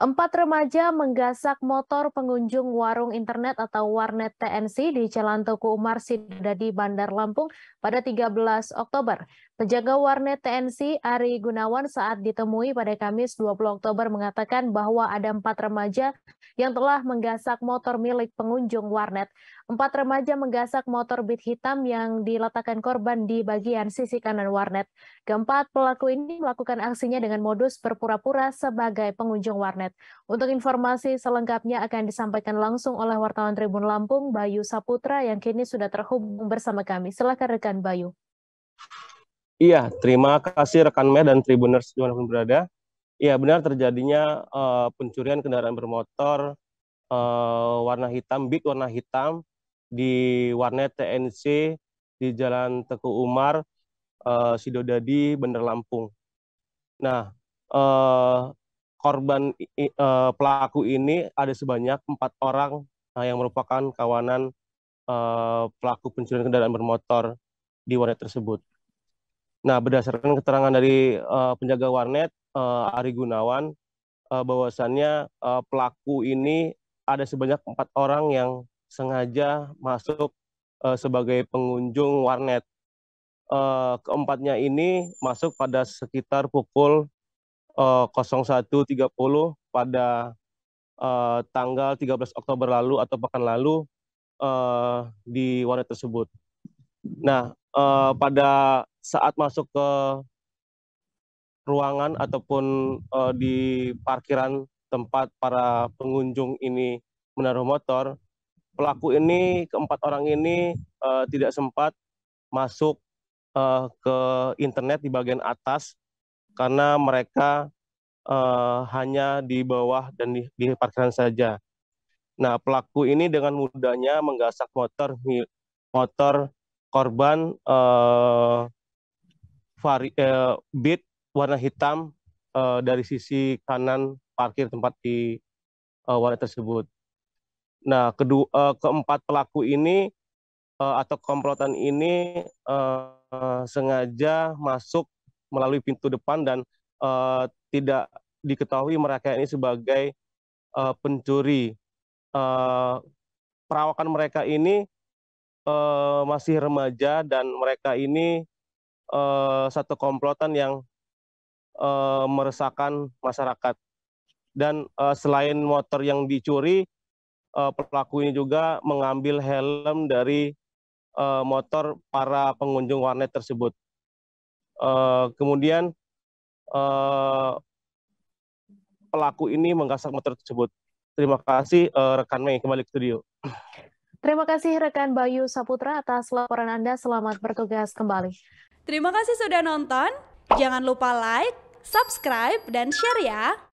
Empat remaja menggasak motor pengunjung warung internet atau warnet TNC di Jalan Toku Umar Sidadi, Bandar Lampung pada 13 Oktober. Penjaga warnet TNC Ari Gunawan saat ditemui pada Kamis 20 Oktober mengatakan bahwa ada empat remaja yang telah menggasak motor milik pengunjung warnet. Empat remaja menggasak motor bit hitam yang diletakkan korban di bagian sisi kanan warnet. Keempat pelaku ini melakukan aksinya dengan modus berpura-pura sebagai pengunjung warnet. Untuk informasi selengkapnya akan disampaikan langsung oleh wartawan Tribun Lampung Bayu Saputra yang kini sudah terhubung bersama kami. Silakan rekan Bayu. Iya, terima kasih rekan Mer dan Tribuners dimanapun berada. Iya, benar terjadinya uh, pencurian kendaraan bermotor uh, warna hitam, big warna hitam di warnet TNC di Jalan Teguh Umar, uh, Sidodadi, Bandar Lampung. Nah, uh, korban uh, pelaku ini ada sebanyak empat orang uh, yang merupakan kawanan uh, pelaku pencurian kendaraan bermotor di warnet tersebut. Nah, berdasarkan keterangan dari uh, penjaga warnet uh, Ari Gunawan uh, bahwasannya uh, pelaku ini ada sebanyak empat orang yang sengaja masuk uh, sebagai pengunjung warnet. Uh, keempatnya ini masuk pada sekitar pukul uh, 01.30 pada uh, tanggal 13 Oktober lalu atau pekan lalu uh, di warnet tersebut. Nah, uh, pada saat masuk ke ruangan ataupun uh, di parkiran tempat para pengunjung ini menaruh motor, pelaku ini keempat orang ini uh, tidak sempat masuk uh, ke internet di bagian atas karena mereka uh, hanya di bawah dan di, di parkiran saja. Nah, pelaku ini dengan mudahnya menggasak motor motor korban uh, vari, uh, eh, bit warna hitam uh, dari sisi kanan parkir tempat di uh, warna tersebut. Nah, kedua uh, keempat pelaku ini uh, atau komplotan ini uh, uh, sengaja masuk melalui pintu depan dan uh, tidak diketahui mereka ini sebagai uh, pencuri. Uh, perawakan mereka ini uh, masih remaja dan mereka ini uh, satu komplotan yang uh, meresahkan masyarakat. Dan uh, selain motor yang dicuri, uh, pelaku ini juga mengambil helm dari uh, motor para pengunjung warnet tersebut. Uh, kemudian uh, pelaku ini menggasak motor tersebut. Terima kasih uh, rekan Mei kembali ke studio. Terima kasih rekan Bayu Saputra atas laporan Anda. Selamat bertugas kembali. Terima kasih sudah nonton. Jangan lupa like, subscribe, dan share ya.